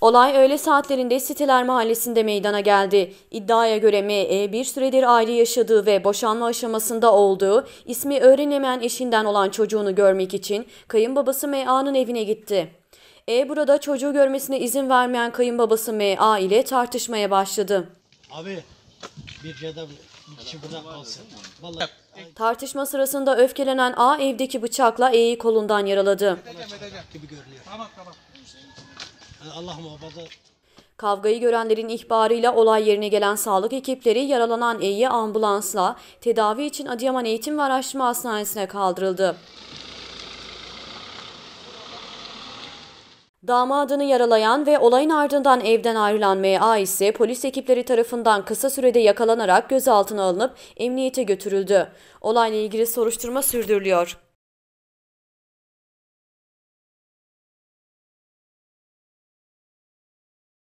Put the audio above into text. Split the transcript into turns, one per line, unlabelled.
Olay öğle saatlerinde Siteler Mahallesi'nde meydana geldi. İddiaya göre M.E. bir süredir ayrı yaşadığı ve boşanma aşamasında olduğu, ismi öğrenemeyen eşinden olan çocuğunu görmek için kayınbabası M.A.'nın evine gitti. E burada çocuğu görmesine izin vermeyen kayınbabası M.A. ile tartışmaya başladı.
Abi bir ya da bir kişi burada kalsın. Vallahi.
Tartışma sırasında öfkelenen A evdeki bıçakla E'yi kolundan yaraladı. Tamam tamam. Kavgayı görenlerin ihbarıyla olay yerine gelen sağlık ekipleri yaralanan E'yi ambulansla tedavi için Adıyaman Eğitim ve Araştırma Hastanesi'ne kaldırıldı. Damadını yaralayan ve olayın ardından evden ayrılan MA ise polis ekipleri tarafından kısa sürede yakalanarak gözaltına alınıp emniyete götürüldü. Olayla ilgili soruşturma sürdürülüyor.